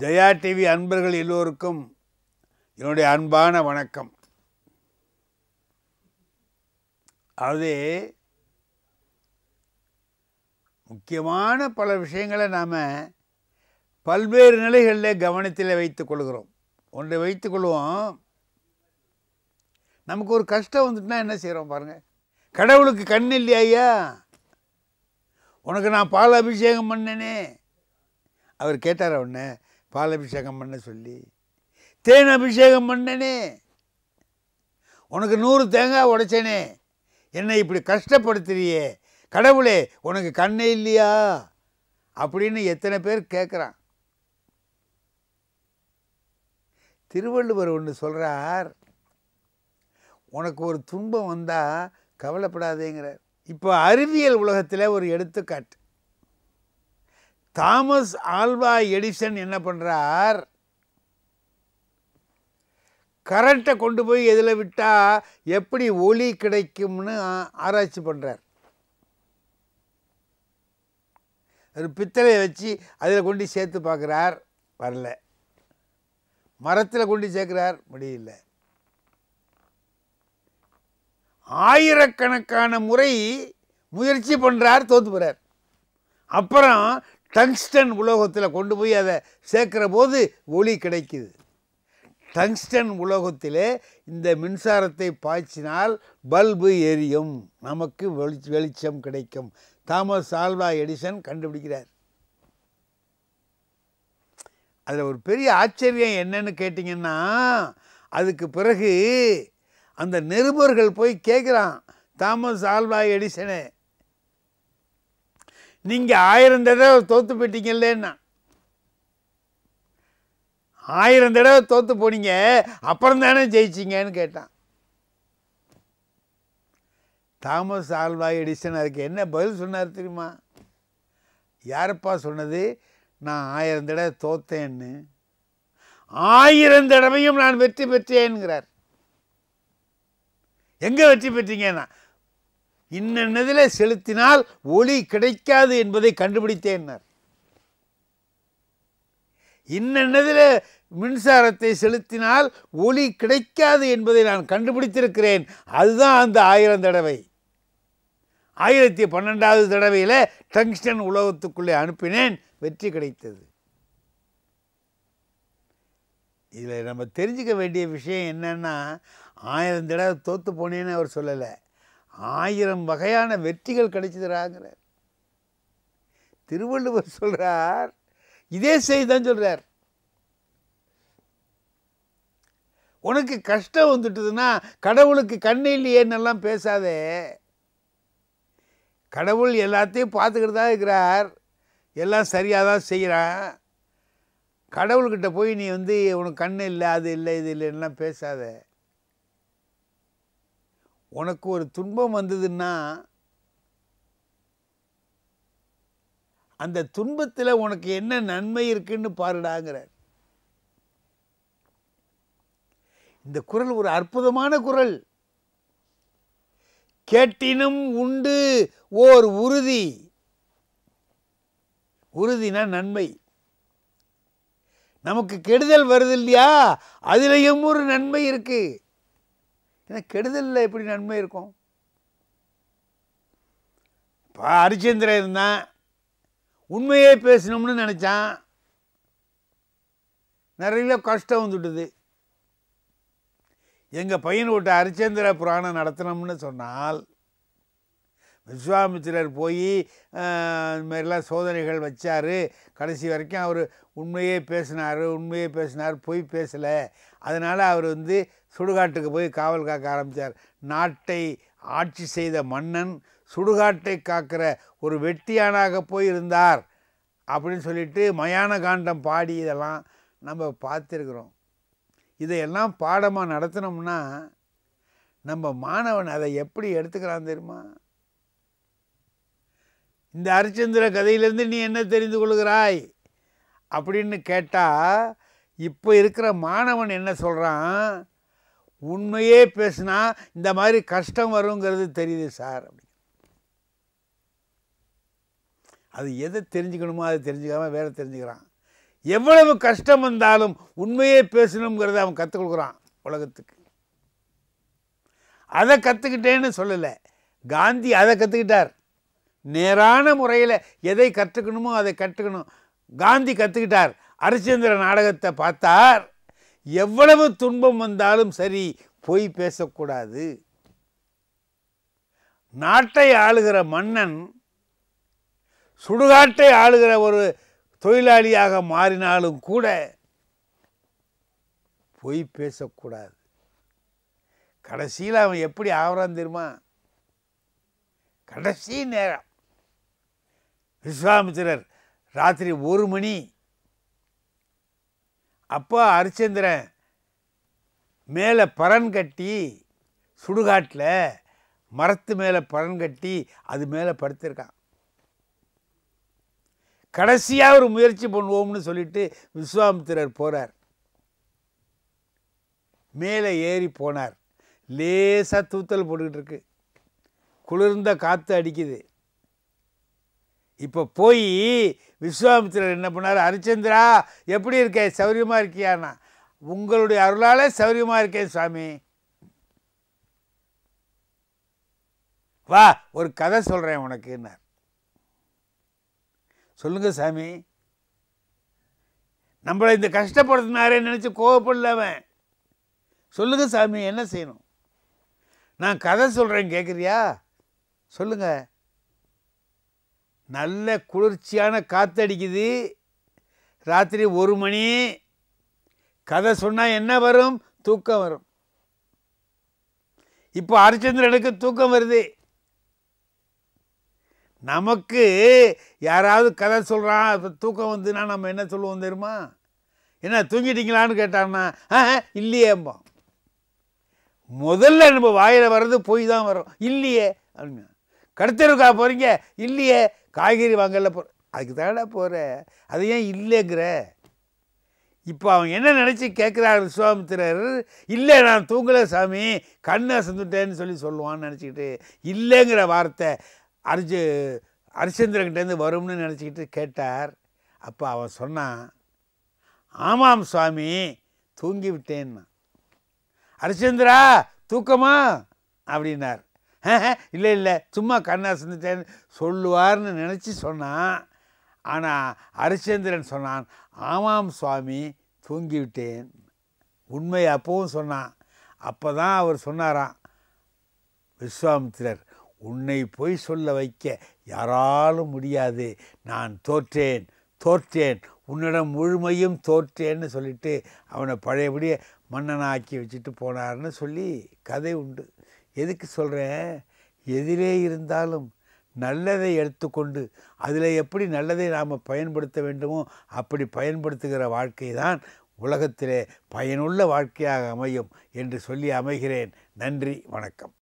Jaya TV அன்பர்கள் எல்லோருக்கும் என்னுடைய அன்பான வணக்கம் அது முக்கியமான பல விஷயங்களை நாம் பல்வேறு நிலைகளில் கவனத்தில் வைத்து கொள்கிறோம் ஒன்றை வைத்துக்கொள்வோம் கொள்வோம் நமக்கு ஒரு கஷ்டம் வந்துட்டுனா என்ன செய்கிறோம் பாருங்கள் கடவுளுக்கு கண் இல்லையா ஐயா உனக்கு நான் பால் அபிஷேகம் பண்ணேனே அவர் கேட்டார் ஒன்று பால் அபிஷேகம் பண்ண சொல்லி தேன் அபிஷேகம் பண்ணனே உனக்கு நூறு தேங்காய் உடைச்சேனே என்னை இப்படி கஷ்டப்படுத்துறியே கடவுளே உனக்கு கண்ணே இல்லையா அப்படின்னு எத்தனை பேர் கேட்குறான் திருவள்ளுவர் ஒன்று சொல்கிறார் உனக்கு ஒரு துன்பம் வந்தால் கவலைப்படாதேங்கிறார் இப்போ அறிவியல் உலகத்தில் ஒரு எடுத்துக்காட்டு தாமஸ் ஆல்வா எடிசன் என்ன பண்ணுறார் கரண்ட்டை கொண்டு போய் எதில் விட்டால் எப்படி ஒளி கிடைக்கும்னு ஆராய்ச்சி பண்ணுறார் ஒரு பித்தளையை வச்சு அதில் கொண்டு சேர்த்து பார்க்குறார் வரல மரத்தில் கொண்டு சேர்க்குறார் முடியல ஆயிரக்கணக்கான முறை முயற்சி பண்ணுறார் தோற்று போகிறார் அப்புறம் டங்ஸ்டன் உலோகத்தில் கொண்டு போய் அதை சேர்க்குற போது ஒளி கிடைக்குது டங்ஸ்டன் உலோகத்திலே இந்த மின்சாரத்தை பாய்ச்சினால் பல்பு எரியும் நமக்கு வெளிச்சம் கிடைக்கும் தாமஸ் ஆல்வா எடிசன் கண்டுபிடிக்கிறார் அதில் ஒரு பெரிய ஆச்சரியம் என்னன்னு கேட்டிங்கன்னா அதுக்கு பிறகு அந்த நிருபர்கள் போய் கேட்குறான் தாமஸ் ஆல்வா எடிசனை நீங்கள் ஆயிரம் தடவை தோற்று போயிட்டீங்கல்லன்னா ஆயிரம் தடவை தோற்று போனீங்க அப்புறம் தானே ஜெயிச்சிங்கன்னு கேட்டான் தாமஸ் ஆல்வா எடிசன் அதுக்கு என்ன பதில் சொன்னார் தெரியுமா யாரப்பா சொன்னது நான் ஆயிரம் தடவை தோத்தேன்னு ஆயிரம் தடவையும் நான் வெற்றி பெற்றேன்கிறார் எங்கே வெற்றி பெற்றீங்கன்னா இன்னதில் செலுத்தினால் ஒளி கிடைக்காது என்பதை கண்டுபிடித்தேன் இன்னதில் மின்சாரத்தை செலுத்தினால் ஒளி கிடைக்காது என்பதை நான் கண்டுபிடித்திருக்கிறேன் அதுதான் அந்த ஆயிரம் தடவை ஆயிரத்தி பன்னெண்டாவது தடவையில் டங்ஸ்டன் உலகத்துக்குள்ளே அனுப்பினேன் வெற்றி கிடைத்தது இதில் நம்ம தெரிஞ்சுக்க வேண்டிய விஷயம் என்னென்னா ஆயிரம் தடவை தோற்று போனேன்னு அவர் சொல்லலை ஆயிரம் வகையான வெற்றிகள் கிடைச்சிதுறாங்கிறார் திருவள்ளுவர் சொல்கிறார் இதே செய்தான் தான் சொல்கிறார் உனக்கு கஷ்டம் வந்துட்டுதுன்னா கடவுளுக்கு கண்ணு இல்லையேன்னெல்லாம் பேசாதே கடவுள் எல்லாத்தையும் பார்த்துக்கிட்டு தான் இருக்கிறார் எல்லாம் சரியாக தான் செய்கிறான் கடவுள்கிட்ட போய் நீ வந்து உனக்கு கண் இல்லை அது இல்லை இது இல்லைன்னெலாம் பேசாதே உனக்கு ஒரு துன்பம் வந்ததுன்னா அந்த துன்பத்தில் உனக்கு என்ன நன்மை இருக்குன்னு பாருடாங்கிறார் இந்த குரல் ஒரு அற்புதமான குரல் கேட்டினும் உண்டு ஓர் உறுதி உறுதினா நன்மை நமக்கு கெடுதல் வருது இல்லையா அதுலேயும் ஒரு நன்மை இருக்குது ஏன்னா கெடுதலில் எப்படி நன்மை இருக்கும் இப்போ ஹரிச்சந்திரன் இருந்தான் உண்மையே பேசணும்னு நினச்சான் நிறைய கஷ்டம் வந்துட்டுது எங்கள் பையன் விட்டு ஹரிச்சந்திர புராணம் நடத்தினோம்னு சொன்னால் விஸ்வாமித்திரர் போய் இந்த மாதிரிலாம் சோதனைகள் வச்சார் கடைசி வரைக்கும் அவர் உண்மையே பேசினார் உண்மையே பேசினார் பொய் பேசலை அதனால் அவர் வந்து சுடுகாட்டுக்கு போய் காவல் காக்க ஆரம்பித்தார் நாட்டை ஆட்சி செய்த மன்னன் சுடுகாட்டை காக்கிற ஒரு வெட்டியானாக போய் இருந்தார் அப்படின்னு சொல்லிட்டு மயான காண்டம் பாடி இதெல்லாம் நம்ம பார்த்துருக்குறோம் இதையெல்லாம் பாடமாக நடத்தினோம்னா நம்ம மாணவன் அதை எப்படி எடுத்துக்கிறான் தெரியுமா இந்த ஹரிச்சந்திர கதையிலேருந்து நீ என்ன தெரிந்து கொள்கிறாய் அப்படின்னு கேட்டால் இப்போ இருக்கிற மாணவன் என்ன சொல்கிறான் உண்மையே பேசுனா இந்த மாதிரி கஷ்டம் வருங்கிறது தெரியுது சார் அப்படி அது எதை தெரிஞ்சுக்கணுமோ அதை தெரிஞ்சுக்காம வேற தெரிஞ்சுக்கிறான் எவ்வளவு கஷ்டம் வந்தாலும் உண்மையே பேசணுங்கிறத அவன் கற்றுக் கொடுக்குறான் உலகத்துக்கு அதை கற்றுக்கிட்டேன்னு சொல்லலை காந்தி அதை கற்றுக்கிட்டார் நேரான முறையில் எதை கற்றுக்கணுமோ அதை கற்றுக்கணும் காந்தி கற்றுக்கிட்டார் அரிச்சந்திர நாடகத்தை பார்த்தார் எவ்வளவு துன்பம் வந்தாலும் சரி பொய் பேசக்கூடாது நாட்டை ஆளுகிற மன்னன் சுடுகாட்டை ஆளுகிற ஒரு தொழிலாளியாக மாறினாலும் கூட பொய் பேசக்கூடாது கடைசியில் அவன் எப்படி ஆகிறான் தெரியுமா கடைசி நேரம் விஸ்வாமித்திரர் ராத்திரி ஒரு மணி அப்போ ஹரிச்சந்திரன் மேலே பரன் கட்டி சுடுகாட்டில் மரத்து மேலே பரன் கட்டி அது மேலே படுத்திருக்கான் கடைசியாக ஒரு முயற்சி பண்ணுவோம்னு சொல்லிட்டு விஸ்வாமித்திரர் போகிறார் மேலே ஏறி போனார் லேசாக தூத்தல் போட்டுக்கிட்டு இருக்கு குளிர்ந்த காற்று அடிக்குது இப்போ போய் விஸ்வாமித்திரர் என்ன பண்ணார் ஹரிச்சந்திரா எப்படி இருக்க சௌரியமாக இருக்கியானா உங்களுடைய அருளால் சௌரியமாக இருக்கேன் சுவாமி வா ஒரு கதை சொல்கிறேன் உனக்குன்னார் சொல்லுங்க சாமி நம்மளை இந்த கஷ்டப்படுத்தினாரே நினச்சி கோவப்படலவன் சொல்லுங்க சாமி என்ன செய்யணும் நான் கதை சொல்கிறேன் கேட்குறியா சொல்லுங்கள் நல்ல குளிர்ச்சியான காற்றடிக்குது ராத்திரி ஒரு மணி கதை சொன்னால் என்ன வரும் தூக்கம் வரும் இப்போ ஹரிச்சந்திரனுக்கு தூக்கம் வருது நமக்கு யாராவது கதை சொல்கிறான் இப்போ தூக்கம் வந்துன்னா நம்ம என்ன சொல்லுவோம் தெரியுமா என்ன தூங்கிட்டீங்களான்னு கேட்டான்னா இல்லையேம்பா முதல்ல நம்ம வாயில் வர்றது போய் தான் வரும் இல்லையே அப்படின்னா கடத்தெருக்கா போகிறீங்க இல்லையே காய்கறி வாங்கல போ அதுக்கு தானே போகிற அது ஏன் இல்லைங்கிற இப்போ அவன் என்ன நினச்சி கேட்குறாரு விஸ்வாமித்திரர் இல்லை நான் தூங்கலை சாமி கண்ணை அசந்துட்டேன்னு சொல்லி சொல்லுவான்னு நினச்சிக்கிட்டு இல்லைங்கிற வார்த்தை அரிஜு ஹரிச்சந்திரன்கிட்டேருந்து வரும்னு நினச்சிக்கிட்டு கேட்டார் அப்போ அவன் சொன்னான் ஆமாம் சுவாமி தூங்கி விட்டேன்னா ஹரிச்சந்திரா தூக்கமா அப்படின்னார் இல்லை இல்லை சும்மா கண்ணா சிந்துட்டேன்னு சொல்லுவார்னு நினச்சி சொன்னான் ஆனால் ஹரிச்சந்திரன் சொன்னான் ஆமாம் சுவாமி தூங்கிவிட்டேன் உண்மை அப்பவும் சொன்னான் அப்போ தான் அவர் சொன்னாராம் விஸ்வாமித்திரர் உன்னை பொய் சொல்ல வைக்க யாராலும் முடியாது நான் தோற்றேன் தோற்றேன் உன்னிடம் முழுமையும் தோற்றேன்னு சொல்லிட்டு அவனை பழையபடியே மன்னனாக்கி வச்சுட்டு போனார்னு சொல்லி கதை உண்டு எதுக்கு சொல்கிறேன் எதிரே இருந்தாலும் நல்லதை எடுத்துக்கொண்டு அதில் எப்படி நல்லதை நாம் பயன்படுத்த வேண்டுமோ அப்படி பயன்படுத்துகிற வாழ்க்கை தான் உலகத்திலே பயனுள்ள வாழ்க்கையாக அமையும் என்று சொல்லி அமைகிறேன் நன்றி வணக்கம்